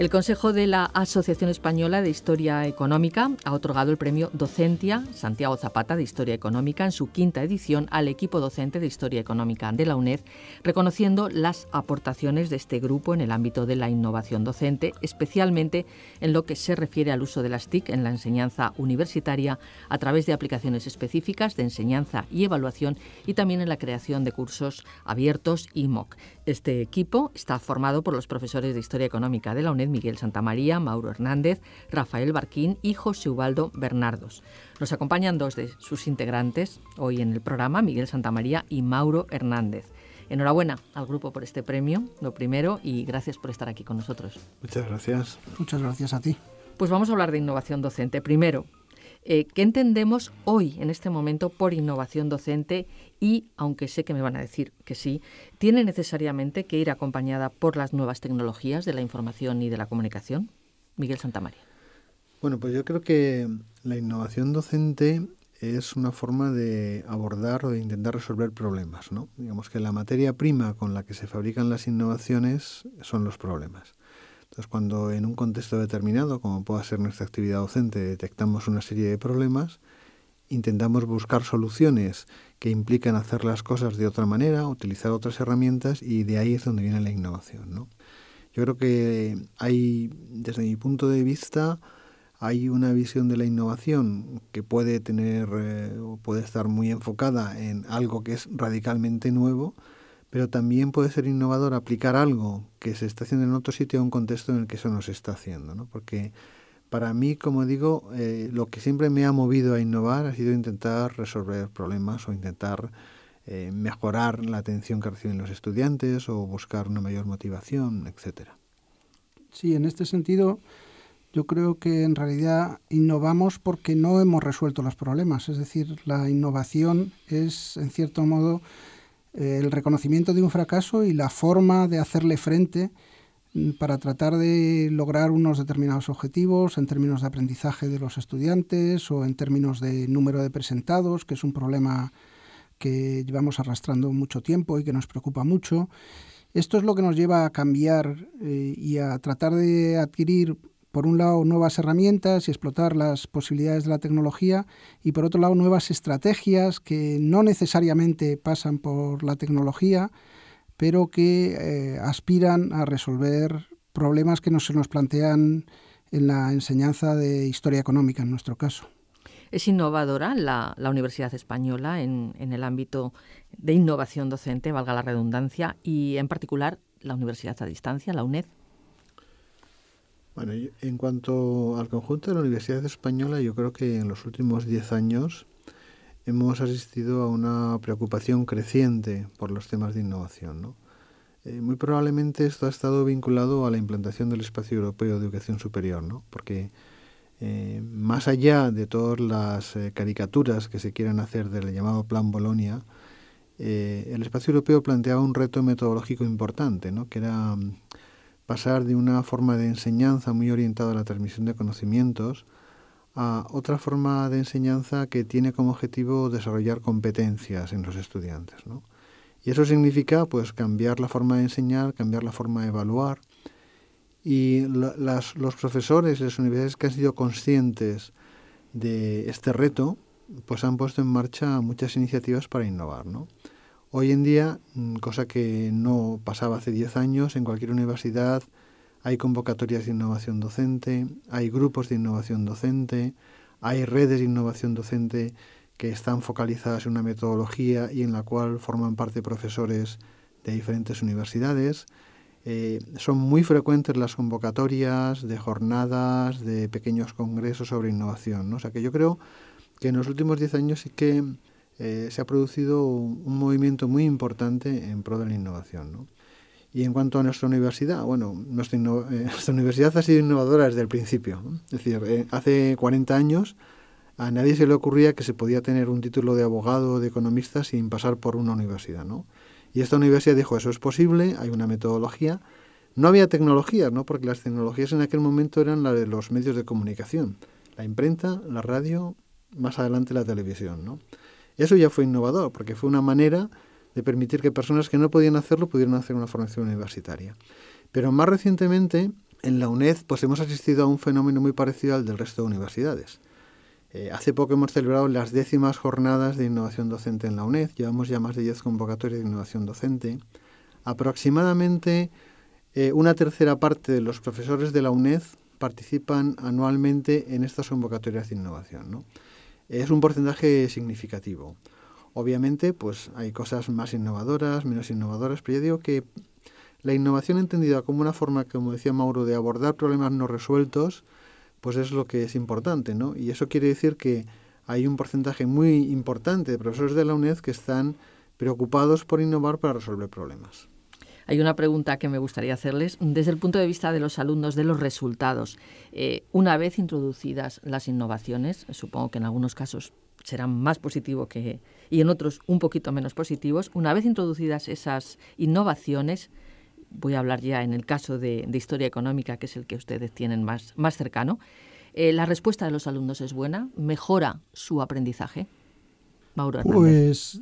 El Consejo de la Asociación Española de Historia Económica ha otorgado el premio Docentia Santiago Zapata de Historia Económica en su quinta edición al equipo docente de Historia Económica de la UNED, reconociendo las aportaciones de este grupo en el ámbito de la innovación docente, especialmente en lo que se refiere al uso de las TIC en la enseñanza universitaria a través de aplicaciones específicas de enseñanza y evaluación y también en la creación de cursos abiertos y MOOC. Este equipo está formado por los profesores de Historia Económica de la UNED, Miguel Santamaría, Mauro Hernández, Rafael Barquín y José Ubaldo Bernardos. Nos acompañan dos de sus integrantes hoy en el programa, Miguel Santamaría y Mauro Hernández. Enhorabuena al grupo por este premio, lo primero, y gracias por estar aquí con nosotros. Muchas gracias. Muchas gracias a ti. Pues vamos a hablar de innovación docente. Primero, eh, ¿qué entendemos hoy, en este momento, por innovación docente? Y, aunque sé que me van a decir que sí, ¿tiene necesariamente que ir acompañada por las nuevas tecnologías de la información y de la comunicación? Miguel Santamaría. Bueno, pues yo creo que la innovación docente es una forma de abordar o de intentar resolver problemas, ¿no? Digamos que la materia prima con la que se fabrican las innovaciones son los problemas. Entonces, cuando en un contexto determinado, como pueda ser nuestra actividad docente, detectamos una serie de problemas, intentamos buscar soluciones que implican hacer las cosas de otra manera, utilizar otras herramientas y de ahí es donde viene la innovación. Yo creo que hay, desde mi punto de vista, hay una visión de la innovación que puede tener eh, o puede estar muy enfocada en algo que es radicalmente nuevo, pero también puede ser innovador aplicar algo que se está haciendo en otro sitio a un contexto en el que eso no se está haciendo, ¿no? Porque para mí, como digo, eh, lo que siempre me ha movido a innovar ha sido intentar resolver problemas o intentar eh, mejorar la atención que reciben los estudiantes o buscar una mayor motivación, etcétera. Sí, en este sentido, yo creo que en realidad innovamos porque no hemos resuelto los problemas. Es decir, la innovación es, en cierto modo, el reconocimiento de un fracaso y la forma de hacerle frente mm, para tratar de lograr unos determinados objetivos en términos de aprendizaje de los estudiantes o en términos de número de presentados, que es un problema que llevamos arrastrando mucho tiempo y que nos preocupa mucho. Esto es lo que nos lleva a cambiar eh, y a tratar de adquirir por un lado, nuevas herramientas y explotar las posibilidades de la tecnología y por otro lado, nuevas estrategias que no necesariamente pasan por la tecnología, pero que eh, aspiran a resolver problemas que no se nos plantean en la enseñanza de historia económica, en nuestro caso. Es innovadora la, Universidad Española en, en el ámbito de innovación docente, valga la redundancia, y en particular la Universidad a Distancia, la UNED en cuanto al conjunto de la Universidad Española, yo creo que en los últimos 10 años hemos asistido a una preocupación creciente por los temas de innovación. Eh, muy probablemente esto ha estado vinculado a la implantación del espacio europeo de educación superior, ¿no? porque eh, más allá de todas las eh, caricaturas que se quieran hacer del llamado Plan Bolonia, el espacio europeo planteaba un reto metodológico importante, ¿no? que era pasar de una forma de enseñanza muy orientada a la transmisión de conocimientos a otra forma de enseñanza que tiene como objetivo desarrollar competencias en los estudiantes. Y eso significa pues, cambiar la forma de enseñar, cambiar la forma de evaluar. Y los profesores y las universidades que han sido conscientes de este reto, pues han puesto en marcha muchas iniciativas para innovar. ¿no? Hoy en día, mm, cosa que no pasaba hace 10 años, en cualquier universidad hay convocatorias de innovación docente, hay grupos de innovación docente, hay redes de innovación docente que están focalizadas en una metodología y en la cual forman parte profesores de diferentes universidades. Eh, son muy frecuentes las convocatorias de jornadas, de pequeños congresos sobre innovación. O sea que yo creo que en los últimos 10 años sí que eh, se ha producido un movimiento muy importante en pro de la innovación. ¿no? Y en cuanto a nuestra universidad, bueno, nuestra, eh, universidad ha sido innovadora desde el principio. Es decir, eh, hace 40 años a nadie se le ocurría que se podía tener un título de abogado o de economista sin pasar por una universidad, ¿no? Y esta universidad dijo, eso es posible, hay una metodología. No había tecnología, ¿no? Porque las tecnologías en aquel momento eran las de los medios de comunicación, la imprenta, la radio, más adelante la televisión, ¿no? Eso ya fue innovador, porque fue una manera de permitir que personas que no podían hacerlo pudieran hacer una formación universitaria. Pero más recientemente, en la UNED, pues hemos asistido a un fenómeno muy parecido al del resto de universidades. Eh, hace poco hemos celebrado las décimas jornadas de innovación docente en la UNED. Llevamos ya más de 10 convocatorias de innovación docente. Aproximadamente eh, una tercera parte de los profesores de la UNED participan anualmente en estas convocatorias de innovación. ¿no? es un porcentaje significativo. Obviamente, pues hay cosas más innovadoras, menos innovadoras, pero yo digo que la innovación entendida como una forma, como decía Mauro, de abordar problemas no resueltos, pues es lo que es importante, ¿no? Y eso quiere decir que hay un porcentaje muy importante de profesores de la UNED que están preocupados por innovar para resolver problemas. Hay una pregunta que me gustaría hacerles desde el punto de vista de los alumnos, de los resultados. Eh, una vez introducidas las innovaciones, supongo que en algunos casos serán más positivos que y en otros un poquito menos positivos. Una vez introducidas esas innovaciones, voy a hablar ya en el caso de, historia económica, que es el que ustedes tienen más, más cercano. Eh, ¿La respuesta de los alumnos es buena? ¿Mejora su aprendizaje? Mauro Pues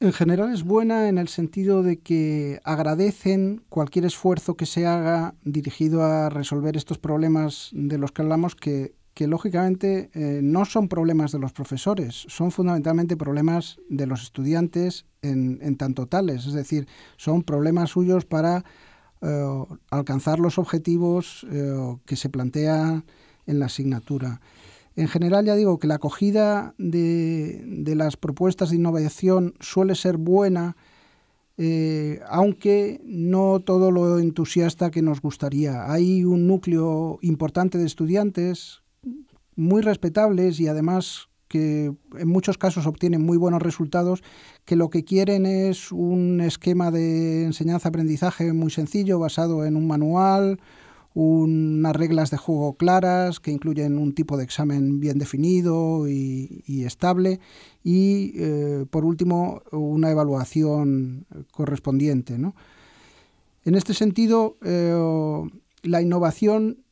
en general es buena en el sentido de que agradecen cualquier esfuerzo que se haga dirigido a resolver estos problemas de los que hablamos que, lógicamente eh, no son problemas de los profesores, son fundamentalmente problemas de los estudiantes en, tanto tales, es decir, son problemas suyos para eh, alcanzar los objetivos eh, que se plantean en la asignatura. En general ya digo que la acogida de, las propuestas de innovación suele ser buena, eh, aunque no todo lo entusiasta que nos gustaría. Hay un núcleo importante de estudiantes muy respetables y además que en muchos casos obtienen muy buenos resultados, que lo que quieren es un esquema de enseñanza-aprendizaje muy sencillo, basado en un manual, unas reglas de juego claras que incluyen un tipo de examen bien definido y, estable y eh, por último una evaluación correspondiente. En este sentido, eh, la innovación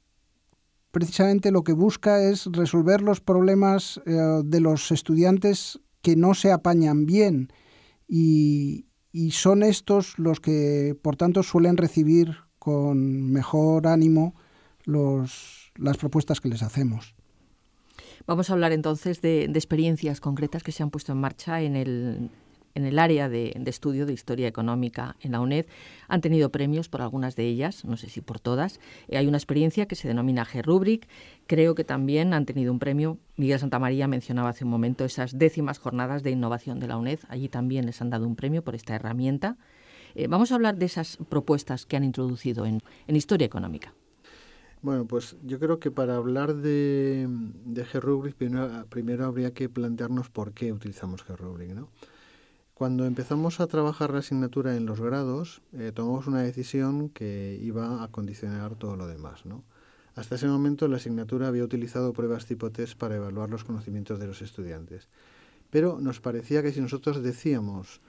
precisamente lo que busca es resolver los problemas eh, de los estudiantes que no se apañan bien y, y son estos los que, por tanto, suelen recibir con mejor ánimo las propuestas que les hacemos. Vamos a hablar entonces de, experiencias concretas que se han puesto en marcha en el, área de, estudio de historia económica en la UNED. Han tenido premios por algunas de ellas, no sé si por todas. Eh, hay una experiencia que se denomina G-Rubric. Creo que también han tenido un premio. Miguel María mencionaba hace un momento esas décimas jornadas de innovación de la UNED. Allí también les han dado un premio por esta herramienta. Eh, vamos a hablar de esas propuestas que han introducido en, Historia Económica. Bueno, pues yo creo que para hablar de, g Rubric, primero, habría que plantearnos por qué utilizamos g Cuando empezamos a trabajar la asignatura en los grados, eh, tomamos una decisión que iba a condicionar todo lo demás. Hasta ese momento la asignatura había utilizado pruebas tipo test para evaluar los conocimientos de los estudiantes. Pero nos parecía que si nosotros decíamos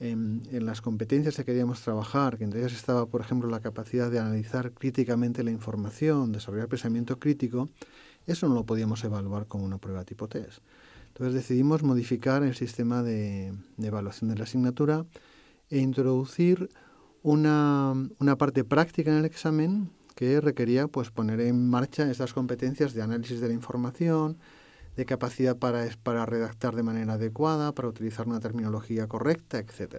en, las competencias que queríamos trabajar, que entre ellas estaba, por ejemplo, la capacidad de analizar críticamente la información, desarrollar pensamiento crítico, eso no lo podíamos evaluar con una prueba tipo test. Entonces decidimos modificar el sistema de, evaluación de la asignatura e introducir una, parte práctica en el examen que requería pues, poner en marcha estas competencias de análisis de la información, de capacidad para, redactar de manera adecuada, para utilizar una terminología correcta, etc.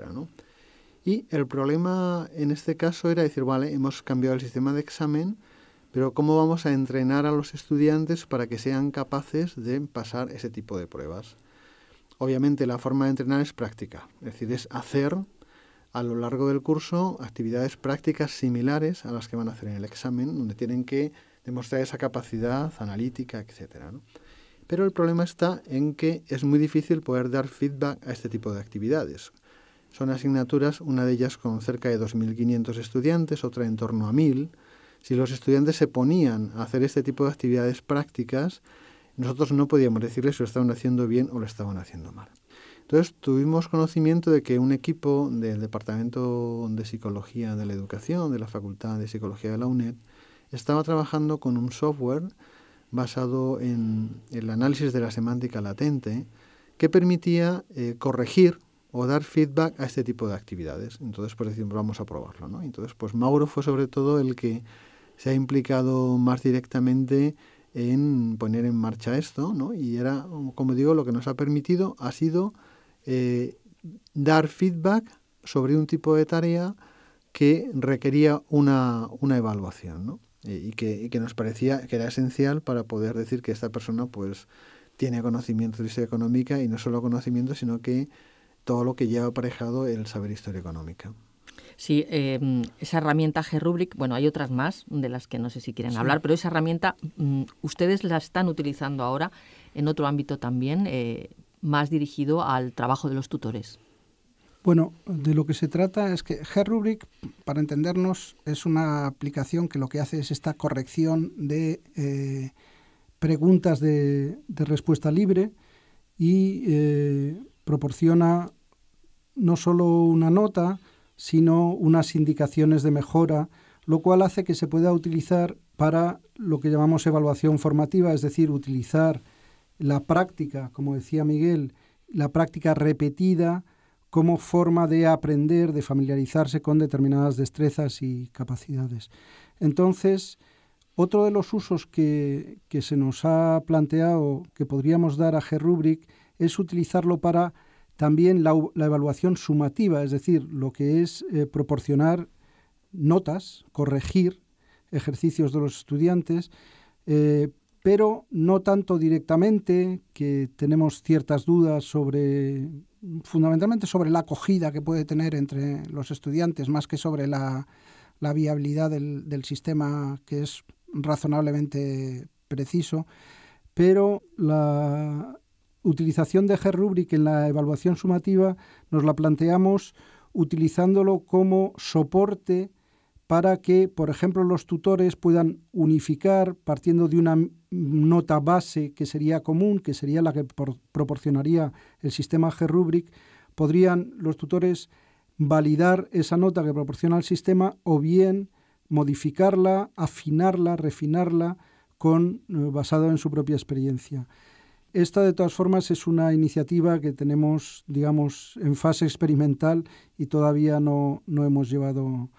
Y el problema en este caso era decir, vale, hemos cambiado el sistema de examen, pero ¿cómo vamos a entrenar a los estudiantes para que sean capaces de pasar ese tipo de pruebas? Obviamente la forma de entrenar es práctica, es decir, es hacer a lo largo del curso actividades prácticas similares a las que van a hacer en el examen, donde tienen que demostrar esa capacidad analítica, etc. Pero el problema está en que es muy difícil poder dar feedback a este tipo de actividades. Son asignaturas, una de ellas con cerca de 2.500 estudiantes, otra en torno a 1.000. Si los estudiantes se ponían a hacer este tipo de actividades prácticas, nosotros no podíamos decirles si lo estaban haciendo bien o lo estaban haciendo mal. Entonces tuvimos conocimiento de que un equipo del Departamento de Psicología de la Educación, de la Facultad de Psicología de la UNED, estaba trabajando con un software basado en el análisis de la semántica latente que permitía eh, corregir o dar feedback a este tipo de actividades. Entonces, pues ejemplo, vamos a probarlo. ¿no? Entonces, pues Mauro fue sobre todo el que se ha implicado más directamente en poner en marcha esto, ¿no? Y era, como digo, lo que nos ha permitido ha sido eh, dar feedback sobre un tipo de tarea que requería una, una evaluación, ¿no? y que, y que nos parecía que era esencial para poder decir que esta persona pues tiene conocimiento de historia económica y no solo conocimiento, sino que todo lo que lleva aparejado el saber historia económica. Sí, em, esa herramienta G-Rubric, bueno, hay otras más de las que no sé si quieren hablar, pero esa herramienta mm, ustedes la están utilizando ahora en otro ámbito también, eh, más dirigido al trabajo de los tutores. Bueno, de lo que se trata es que Rubric, para entendernos, es una aplicación que lo que hace es esta corrección de eh, preguntas de, respuesta libre y eh, proporciona no solo una nota, sino unas indicaciones de mejora, lo cual hace que se pueda utilizar para lo que llamamos evaluación formativa, es decir, utilizar la práctica, como decía Miguel, la práctica repetida, como forma de aprender, de familiarizarse con determinadas destrezas y capacidades. Entonces, otro de los usos que, se nos ha planteado que podríamos dar a G-Rubric, es utilizarlo para también la, evaluación sumativa, es decir, lo que es eh, proporcionar notas, corregir ejercicios de los estudiantes, eh, pero no tanto directamente, que tenemos ciertas dudas sobre, fundamentalmente sobre la acogida que puede tener entre los estudiantes, más que sobre la, viabilidad del, sistema que es razonablemente preciso, pero la utilización de G-Rubric en la evaluación sumativa nos la planteamos utilizándolo como soporte para que, por ejemplo, los tutores puedan unificar partiendo de una nota base que sería común, que sería la que proporcionaría el sistema G-Rubric, podrían los tutores validar esa nota que proporciona el sistema o bien modificarla, afinarla, refinarla con eh, basado en su propia experiencia. Esta, de todas formas, es una iniciativa que tenemos, digamos, en fase experimental y todavía no, no hemos llevado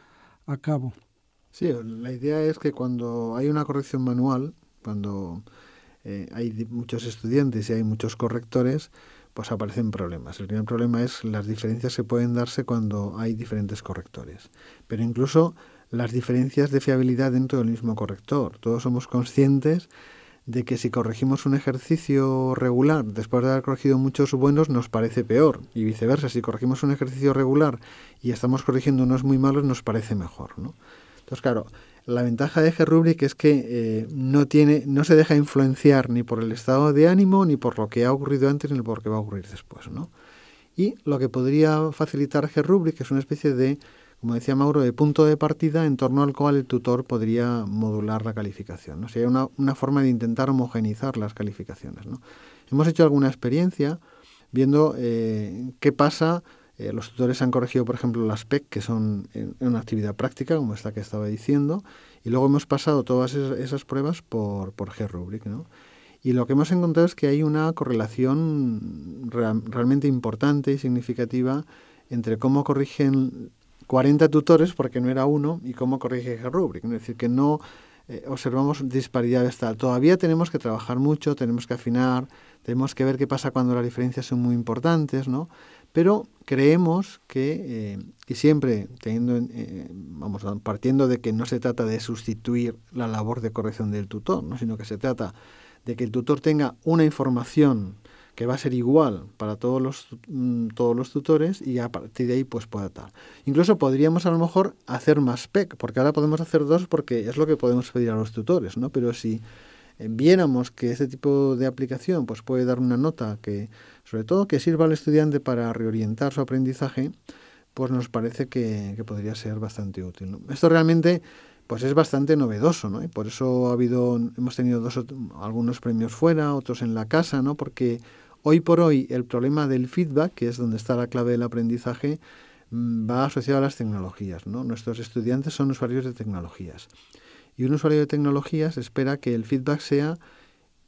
Sí, la idea es que cuando hay una corrección manual, cuando eh, hay muchos estudiantes y hay muchos correctores, pues aparecen problemas. El primer problema es las diferencias que pueden darse cuando hay diferentes correctores. Pero incluso las diferencias de fiabilidad dentro del mismo corrector. Todos somos conscientes de que si corregimos un ejercicio regular después de haber corregido muchos buenos nos parece peor y viceversa, si corregimos un ejercicio regular y estamos corrigiendo unos muy malos nos parece mejor. ¿no? Entonces, claro, la ventaja de Rubric es que eh, no, tiene, no se deja influenciar ni por el estado de ánimo, ni por lo que ha ocurrido antes, ni por lo que va a ocurrir después. ¿no? Y lo que podría facilitar Rubric es una especie de como decía Mauro, de punto de partida en torno al cual el tutor podría modular la calificación. ¿no? sea, hay una forma de intentar homogenizar las calificaciones. Hemos hecho alguna experiencia viendo eh, qué pasa. Eh, los tutores han corregido, por ejemplo, las PEC, que son una actividad práctica, como esta que estaba diciendo, y luego hemos pasado todas esas, pruebas por, por G-Rubric. Y lo que hemos encontrado es que hay una correlación realmente importante y significativa entre cómo corrigen 40 tutores porque no era uno y cómo corrige esa rubrica, Es decir, que no eh, observamos disparidades tal. Todavía tenemos que trabajar mucho, tenemos que afinar, tenemos que ver qué pasa cuando las diferencias son muy importantes, ¿no? Pero creemos que, y eh, siempre teniendo, eh, vamos, partiendo de que no se trata de sustituir la labor de corrección del tutor, ¿no? sino que se trata de que el tutor tenga una información que va a ser igual para todos los, mm, todos los tutores y a partir de ahí pues pueda estar. Incluso podríamos a lo mejor hacer más PEC, porque ahora podemos hacer dos porque es lo que podemos pedir a los tutores, ¿no? Pero si eh, viéramos que este tipo de aplicación pues puede dar una nota que, sobre todo, que sirva al estudiante para reorientar su aprendizaje, pues nos parece que, podría ser bastante útil. Esto realmente pues es bastante novedoso, ¿no? Y por eso ha habido, hemos tenido dos, algunos premios fuera, otros en la casa, ¿no? Porque Hoy por hoy el problema del feedback, que es donde está la clave del aprendizaje, mm, va asociado a las tecnologías. Nuestros estudiantes son usuarios de tecnologías. Y un usuario de tecnologías espera que el feedback sea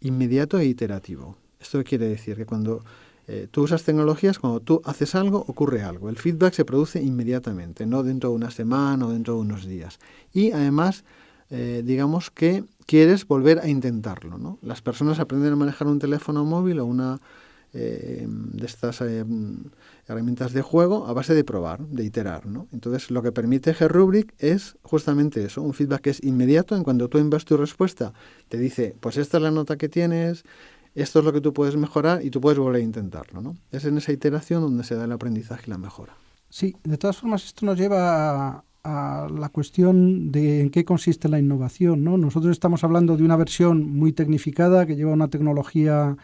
inmediato e iterativo. Esto quiere decir que cuando eh, tú usas tecnologías, cuando tú haces algo, ocurre algo. El feedback se produce inmediatamente, no dentro de una semana o dentro de unos días. Y además, eh, digamos que quieres volver a intentarlo. Las personas aprenden a manejar un teléfono móvil o una eh, de estas eh, herramientas de juego a base de probar, de iterar. ¿no? Entonces, lo que permite Rubric es justamente eso, un feedback que es inmediato. En cuando tú envías tu respuesta, te dice, pues esta es la nota que tienes, esto es lo que tú puedes mejorar y tú puedes volver a intentarlo. ¿no? Es en esa iteración donde se da el aprendizaje y la mejora. Sí, de todas formas, esto nos lleva a a la cuestión de en qué consiste la innovación. ¿no? Nosotros estamos hablando de una versión muy tecnificada que lleva una tecnología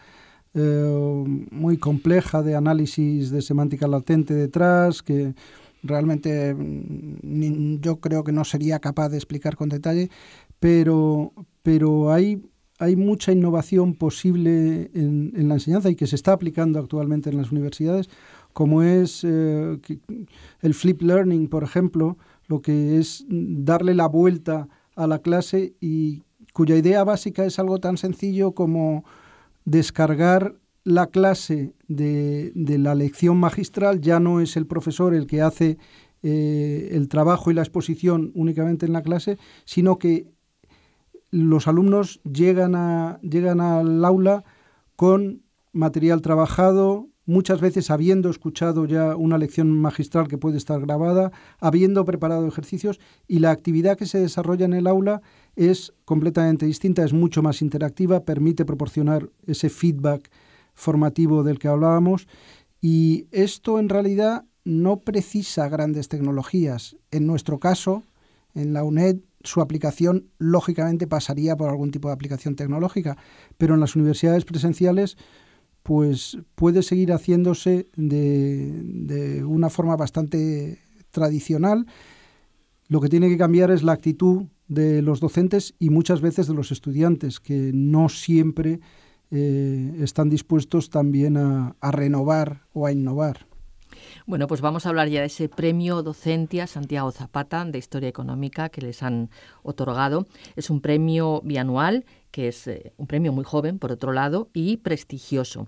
eh, muy compleja de análisis de semántica latente detrás, que realmente mm, yo creo que no sería capaz de explicar con detalle, pero, pero hay, hay mucha innovación posible en, la enseñanza y que se está aplicando actualmente en las universidades, como es eh, el flip learning, por ejemplo, lo que es darle la vuelta a la clase y cuya idea básica es algo tan sencillo como descargar la clase de, la lección magistral, ya no es el profesor el que hace eh, el trabajo y la exposición únicamente en la clase, sino que los alumnos llegan, a, llegan al aula con material trabajado, muchas veces habiendo escuchado ya una lección magistral que puede estar grabada, habiendo preparado ejercicios y la actividad que se desarrolla en el aula es completamente distinta, es mucho más interactiva, permite proporcionar ese feedback formativo del que hablábamos y esto en realidad no precisa grandes tecnologías. En nuestro caso, en la UNED, su aplicación lógicamente pasaría por algún tipo de aplicación tecnológica, pero en las universidades presenciales pues puede seguir haciéndose de, una forma bastante tradicional. Lo que tiene que cambiar es la actitud de los docentes y muchas veces de los estudiantes, que no siempre eh, están dispuestos también a, renovar o a innovar. Bueno, pues vamos a hablar ya de ese premio Docentia Santiago Zapata de Historia Económica que les han otorgado. Es un premio bianual, que es eh, un premio muy joven, por otro lado, y prestigioso.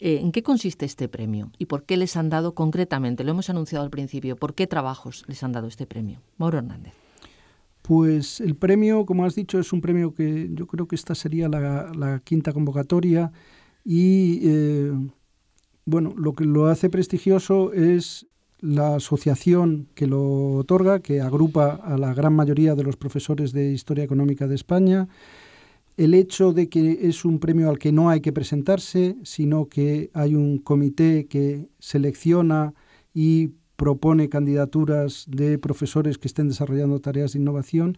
Eh, ¿En qué consiste este premio y por qué les han dado concretamente? Lo hemos anunciado al principio. ¿Por qué trabajos les han dado este premio? Mauro Hernández. Pues el premio, como has dicho, es un premio que yo creo que esta sería la, quinta convocatoria y eh, bueno, lo que lo hace prestigioso es la asociación que lo otorga, que agrupa a la gran mayoría de los profesores de Historia Económica de España, el hecho de que es un premio al que no hay que presentarse, sino que hay un comité que selecciona y propone candidaturas de profesores que estén desarrollando tareas de innovación.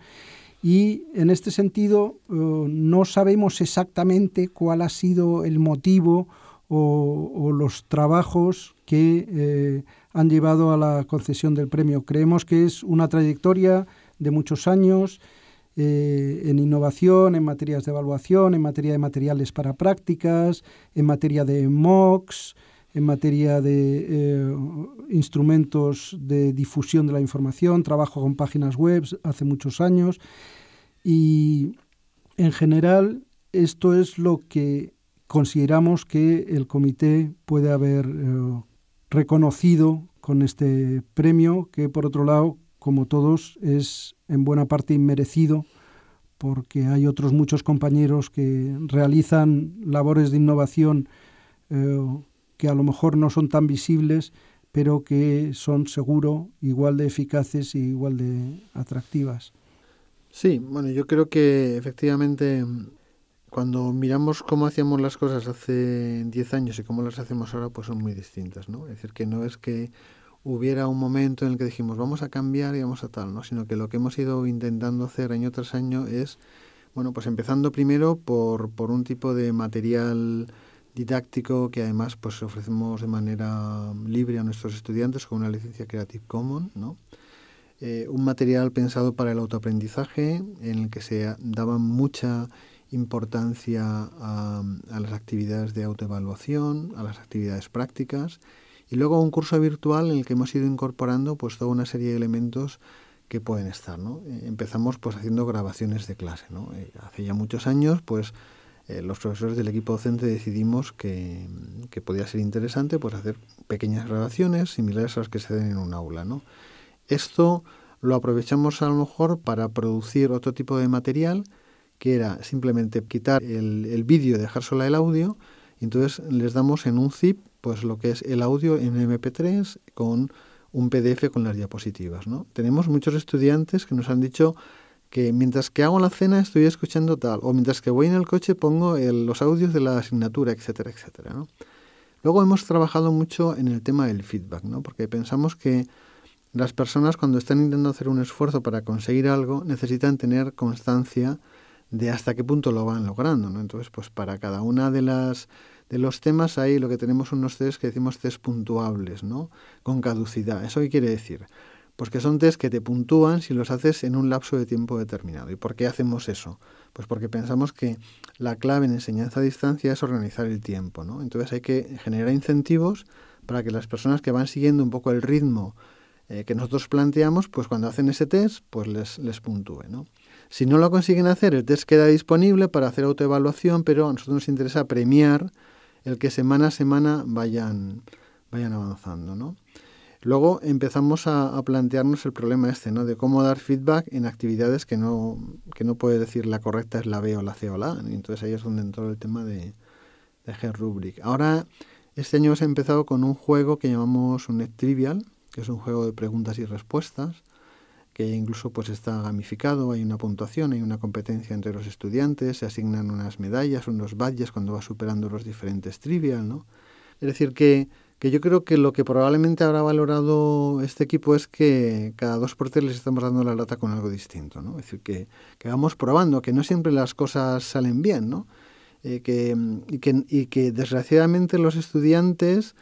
Y en este sentido, eh, no sabemos exactamente cuál ha sido el motivo o, los trabajos que eh, han llevado a la concesión del premio. Creemos que es una trayectoria de muchos años eh, en innovación, en materias de evaluación, en materia de materiales para prácticas, en materia de MOOCs, en materia de eh, instrumentos de difusión de la información, trabajo con páginas web hace muchos años y en general esto es lo que consideramos que el comité puede haber eh, reconocido con este premio, que por otro lado, como todos, es en buena parte inmerecido, porque hay otros muchos compañeros que realizan labores de innovación eh, que a lo mejor no son tan visibles, pero que son seguro igual de eficaces y igual de atractivas. Sí, bueno, yo creo que efectivamente cuando miramos cómo hacíamos las cosas hace 10 años y cómo las hacemos ahora, pues son muy distintas, ¿no? Es decir, que no es que hubiera un momento en el que dijimos vamos a cambiar y vamos a tal, ¿no? Sino que lo que hemos ido intentando hacer año tras año es, bueno, pues empezando primero por, un tipo de material didáctico que además pues ofrecemos de manera libre a nuestros estudiantes con una licencia Creative Commons, ¿no? Eh, un material pensado para el autoaprendizaje en el que se daba mucha importancia a, las actividades de autoevaluación, a las actividades prácticas y luego un curso virtual en el que hemos ido incorporando pues toda una serie de elementos que pueden estar. ¿no? Eh, empezamos pues haciendo grabaciones de clase. ¿no? Eh, hace ya muchos años pues eh, los profesores del equipo docente decidimos que, que, podía ser interesante pues hacer pequeñas grabaciones similares a las que se den en un aula. ¿no? Esto lo aprovechamos a lo mejor para producir otro tipo de material que era simplemente quitar el, vídeo y dejar sola el audio. Y entonces les damos en un zip pues lo que es el audio en MP3 con un PDF con las diapositivas. ¿no? Tenemos muchos estudiantes que nos han dicho que mientras que hago la cena estoy escuchando tal, o mientras que voy en el coche pongo los audios de la asignatura, etcétera, etcétera. Luego hemos trabajado mucho en el tema del feedback, porque pensamos que las personas cuando están intentando hacer un esfuerzo para conseguir algo necesitan tener constancia de hasta qué punto lo van logrando. ¿no? Entonces, pues para cada una de las de los temas hay lo que tenemos unos test que decimos test puntuables, ¿no? Con caducidad. ¿Eso qué quiere decir? Pues que son test que te puntúan si los haces en un lapso de tiempo determinado. ¿Y por qué hacemos eso? Pues porque pensamos que la clave en enseñanza a distancia es organizar el tiempo, ¿no? Entonces hay que generar incentivos para que las personas que van siguiendo un poco el ritmo eh, que nosotros planteamos, pues cuando hacen ese test, pues les, les puntúe, ¿no? Si no lo consiguen hacer, el test queda disponible para hacer autoevaluación, pero a nosotros nos interesa premiar el que semana a semana vayan, vayan avanzando. Luego empezamos a, plantearnos el problema este, ¿no? de cómo dar feedback en actividades que no, que no puede decir la correcta es la B o la C o la A. Entonces ahí es donde entró el tema de, de G-Rubric. Ahora, este año hemos empezado con un juego que llamamos un Trivial, que es un juego de preguntas y respuestas que incluso pues está gamificado, hay una puntuación, hay una competencia entre los estudiantes, se asignan unas medallas, unos badges cuando va superando los diferentes trivial, ¿no? Es decir, que, que yo creo que lo que probablemente habrá valorado este equipo es que cada dos por tres les estamos dando la lata con algo distinto, ¿no? Es decir, que, que vamos probando, que no siempre las cosas salen bien, ¿no? Eh, que, y, que, y que desgraciadamente los estudiantes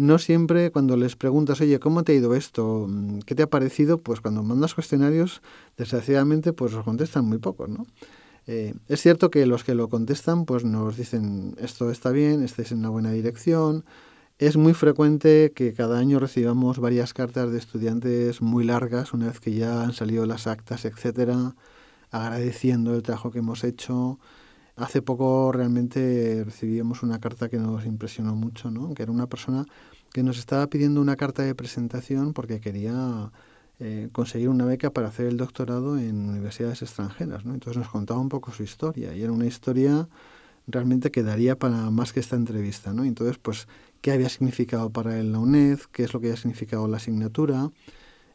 no siempre cuando les preguntas, oye, ¿cómo te ha ido esto? Mm, ¿Qué te ha parecido? Pues cuando mandas cuestionarios, desgraciadamente, pues los contestan muy pocos, ¿no? Eh, es cierto que los que lo contestan, pues nos dicen, esto está bien, estáis en una buena dirección. Es muy frecuente que cada año recibamos varias cartas de estudiantes muy largas, una vez que ya han salido las actas, etcétera, agradeciendo el trabajo que hemos hecho, Hace poco realmente recibíamos una carta que nos impresionó mucho, ¿no? que era una persona que nos estaba pidiendo una carta de presentación porque quería eh, conseguir una beca para hacer el doctorado en universidades extranjeras. ¿no? Entonces nos contaba un poco su historia y era una historia realmente que daría para más que esta entrevista. ¿no? Entonces, pues, ¿qué había significado para él la UNED? ¿Qué es lo que había significado la asignatura?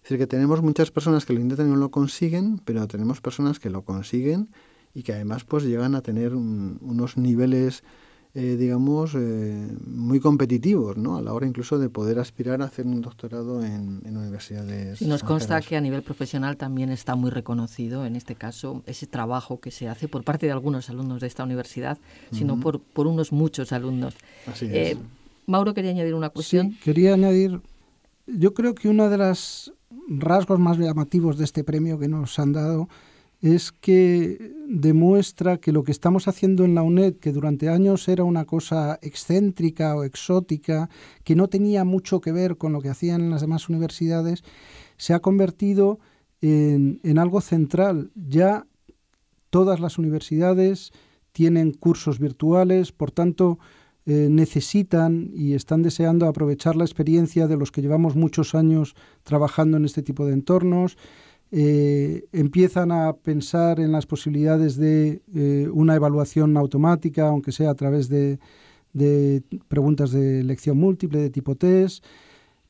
Es decir, que tenemos muchas personas que lo intentan y no lo consiguen, pero tenemos personas que lo consiguen y que además pues llegan a tener unos niveles eh, digamos, eh, muy competitivos, ¿no? A la hora incluso de poder aspirar a hacer un doctorado en, en universidades. Y nos consta que a nivel profesional también está muy reconocido, en este caso, ese trabajo que se hace por parte de algunos alumnos de esta universidad, sino por, unos muchos alumnos. Eh, Mauro quería añadir una cuestión. Sí, quería añadir, yo creo que uno de los rasgos más llamativos de este premio que nos han dado es que demuestra que lo que estamos haciendo en la UNED, que durante años era una cosa excéntrica o exótica, que no tenía mucho que ver con lo que hacían en las demás universidades, se ha convertido en, algo central. Ya todas las universidades tienen cursos virtuales, por tanto, eh, necesitan y están deseando aprovechar la experiencia de los que llevamos muchos años trabajando en este tipo de entornos eh, empiezan a pensar en las posibilidades de eh, una evaluación automática, aunque sea a través de, preguntas de elección múltiple, de tipo test.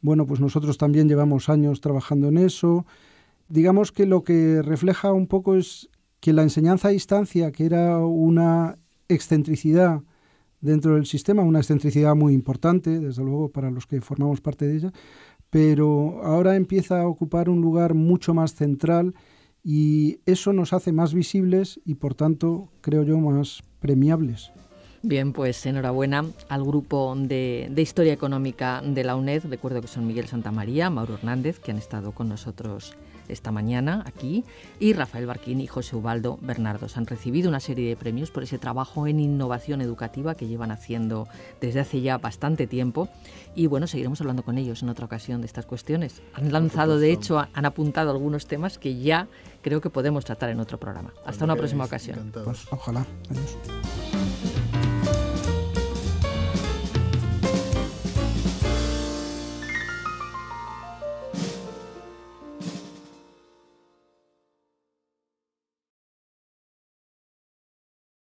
Bueno, pues nosotros también llevamos años trabajando en eso. Digamos que lo que refleja un poco es que la enseñanza a distancia, que era una excentricidad dentro del sistema, una excentricidad muy importante, desde luego, para los que formamos parte de ella, pero ahora empieza a ocupar un lugar mucho más central y eso nos hace más visibles y por tanto, creo yo, más premiables. Bien, pues enhorabuena al grupo de, Historia Económica de la UNED. Recuerdo que son Miguel Santamaría, Mauro Hernández, que han estado con nosotros esta mañana aquí, y Rafael Barquín y José Ubaldo Bernardos. Han recibido una serie de premios por ese trabajo en innovación educativa que llevan haciendo desde hace ya bastante tiempo. Y bueno, seguiremos hablando con ellos en otra ocasión de estas cuestiones. Han lanzado, de hecho, han apuntado algunos temas que ya creo que podemos tratar en otro programa. Hasta una próxima ocasión. Pues ojalá.